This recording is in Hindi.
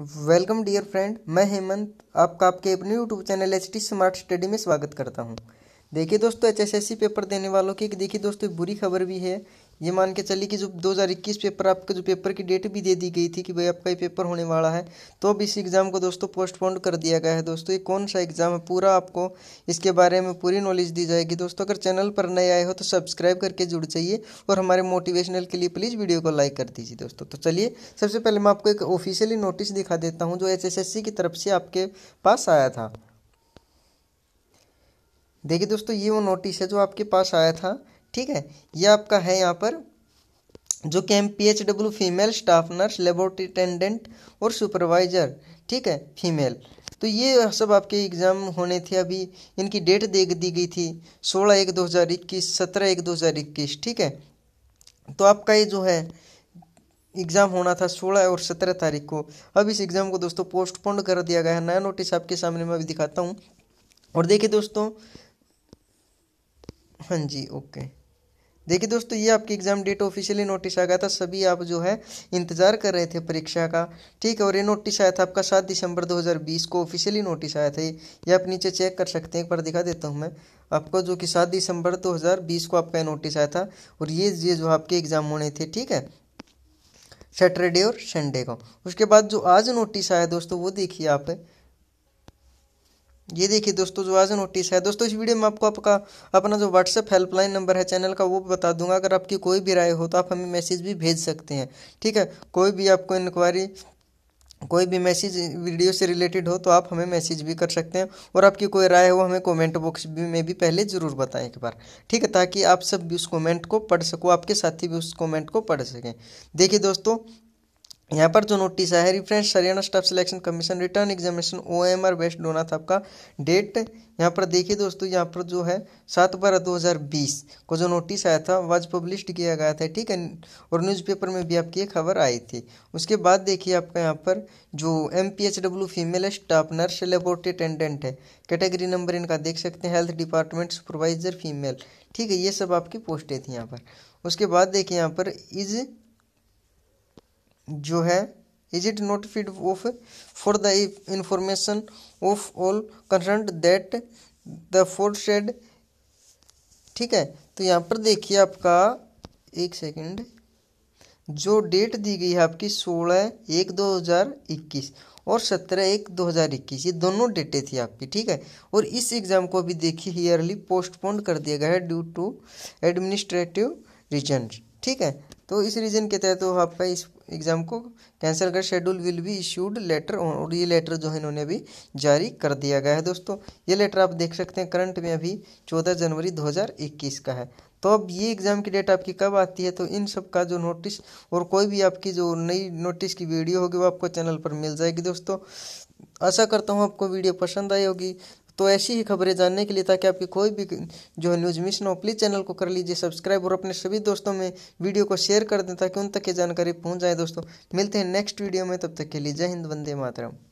वेलकम डियर फ्रेंड मैं हेमंत आपका आपके अपने YouTube channel H T smart study में स्वागत करता हूं देखिए दोस्तों H S S C paper देने वालों की देखिए दोस्तों बुरी खबर भी है ये मान के चलिए कि जो 2021 पेपर आपका जो पेपर की डेट भी दे दी गई थी कि भाई आपका ये पेपर होने वाला है तो अब इस एग्ज़ाम को दोस्तों पोस्टपोन कर दिया गया है दोस्तों ये कौन सा एग्ज़ाम है पूरा आपको इसके बारे में पूरी नॉलेज दी जाएगी दोस्तों अगर चैनल पर नए आए हो तो सब्सक्राइब करके जुड़ जाइए और हमारे मोटिवेशनल के लिए प्लीज़ वीडियो को लाइक कर दीजिए दोस्तों तो चलिए सबसे पहले मैं आपको एक ऑफिशियली नोटिस दिखा देता हूँ जो एच की तरफ से आपके पास आया था देखिए दोस्तों ये वो नोटिस है जो आपके पास आया था ठीक है ये आपका है यहाँ पर जो कि M P H W female staff nurse laboratory attendant और सुपरवाइजर ठीक है फीमेल तो ये सब आपके एग्ज़ाम होने थे अभी इनकी डेट दे दी गई थी सोलह एक दो हज़ार इक्कीस सत्रह एक दो हज़ार इक्कीस ठीक है तो आपका ये जो है एग्ज़ाम होना था सोलह और सत्रह तारीख को अब इस एग्ज़ाम को दोस्तों पोस्टपोन कर दिया गया है नया नोटिस आपके सामने मैं अभी दिखाता हूँ और देखिए दोस्तों हाँ जी ओके देखिए दोस्तों ये आपकी एग्ज़ाम डेट ऑफिशियली नोटिस आ गया था सभी आप जो है इंतज़ार कर रहे थे परीक्षा का ठीक है और ये नोटिस आया था आपका सात दिसंबर 2020 को ऑफिशियली नोटिस आया था ये आप नीचे चेक कर सकते हैं एक बार दिखा देता हूँ मैं आपको जो कि सात दिसंबर 2020 को आपका नोटिस आया था और ये ये जो आपके एग्ज़ाम होने थे ठीक है सैटरडे और संडे को उसके बाद जो आज नोटिस आया दोस्तों वो देखिए आप ये देखिए दोस्तों जो आज नोटिस है दोस्तों इस वीडियो में आपको आपका अपना जो व्हाट्सएप हेल्पलाइन नंबर है चैनल का वो बता दूंगा अगर आपकी कोई भी राय हो तो आप हमें मैसेज भी भेज सकते हैं ठीक है कोई भी आपको इंक्वायरी कोई भी मैसेज वीडियो से रिलेटेड हो तो आप हमें मैसेज भी कर सकते हैं और आपकी कोई राय हो हमें कमेंट बॉक्स भी में भी पहले ज़रूर बताएं एक बार ठीक है ताकि आप सब भी उस कमेंट को पढ़ सको आपके साथी भी उस कमेंट को पढ़ सकें देखिए दोस्तों यहाँ पर जो नोटिस है reference Haryana staff selection commission written examination O M R based डोना था आपका डेट यहाँ पर देखिए दोस्तों यहाँ पर जो है सात बारह दो हज़ार बीस को जो नोटिस आया था वाज पब्लिश किया गया था ठीक है और न्यूज़पेपर में भी आपकी खबर आई थी उसके बाद देखिए आपका यहाँ पर जो M P H W female staff nurse laboratory attendant है कैटेगरी नंबर इनका देख सकते हैं हेल्थ डिपार्टमेंट सुपरवाइजर फीमेल ठीक है ये सब आपकी पोस्टें थी यहाँ पर उसके बाद देखिए यहाँ पर इज़ जो है is it note of for the information of all concern that the aforesaid ठीक है तो यहाँ पर देखिए आपका एक सेकंड जो डेट दी गई है आपकी सोलह एक दो हज़ार इक्कीस और सत्रह एक दो हज़ार इक्कीस ये दोनों डेटें थी आपकी ठीक है और इस एग्ज़ाम को अभी देखिए ईयरली पोस्टपोन कर दिया गया है ड्यू टू एडमिनिस्ट्रेटिव रीजन ठीक है तो इस रीज़न के तहत तो आपका इस एग्ज़ाम को कैंसिल कर schedule will be issued letter और ये लेटर जो है इन्होंने अभी जारी कर दिया गया है दोस्तों ये लेटर आप देख सकते हैं करंट में अभी चौदह जनवरी 2021 का है तो अब ये एग्ज़ाम की डेट आपकी कब आती है तो इन सब का जो नोटिस और कोई भी आपकी जो नई नोटिस की वीडियो होगी वो आपको चैनल पर मिल जाएगी दोस्तों आशा करता हूँ आपको वीडियो पसंद आई होगी तो ऐसी ही खबरें जानने के लिए ताकि आपकी कोई भी जो न्यूज़ मिस ना हो प्लीज़ चैनल को कर लीजिए सब्सक्राइब और अपने सभी दोस्तों में वीडियो को शेयर कर दें ताकि उन तक ये जानकारी पहुँच जाए दोस्तों मिलते हैं नेक्स्ट वीडियो में तब तक के लिए जय हिंद वंदे मातरम